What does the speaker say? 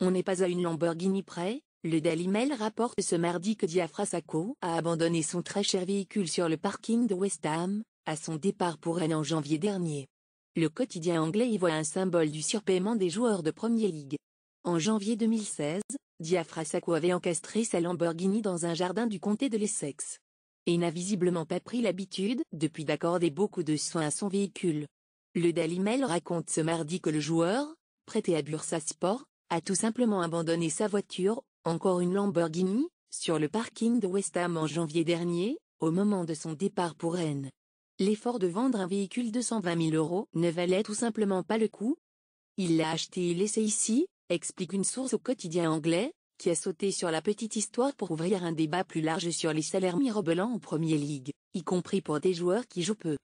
On n'est pas à une Lamborghini près, le Daily Mail rapporte ce mardi que Diafra Sacco a abandonné son très cher véhicule sur le parking de West Ham, à son départ pour Rennes en janvier dernier. Le quotidien anglais y voit un symbole du surpaiement des joueurs de Premier League. En janvier 2016, Diafra Sacco avait encastré sa Lamborghini dans un jardin du comté de l'Essex. Et n'a visiblement pas pris l'habitude depuis d'accorder beaucoup de soins à son véhicule. Le Daily Mail raconte ce mardi que le joueur, prêté à Bursa Sport, a tout simplement abandonné sa voiture, encore une Lamborghini, sur le parking de West Ham en janvier dernier, au moment de son départ pour Rennes. L'effort de vendre un véhicule de 120 000 euros ne valait tout simplement pas le coup. Il l'a acheté et laissé ici, explique une source au quotidien anglais, qui a sauté sur la petite histoire pour ouvrir un débat plus large sur les salaires mirobolants en Premier League, y compris pour des joueurs qui jouent peu.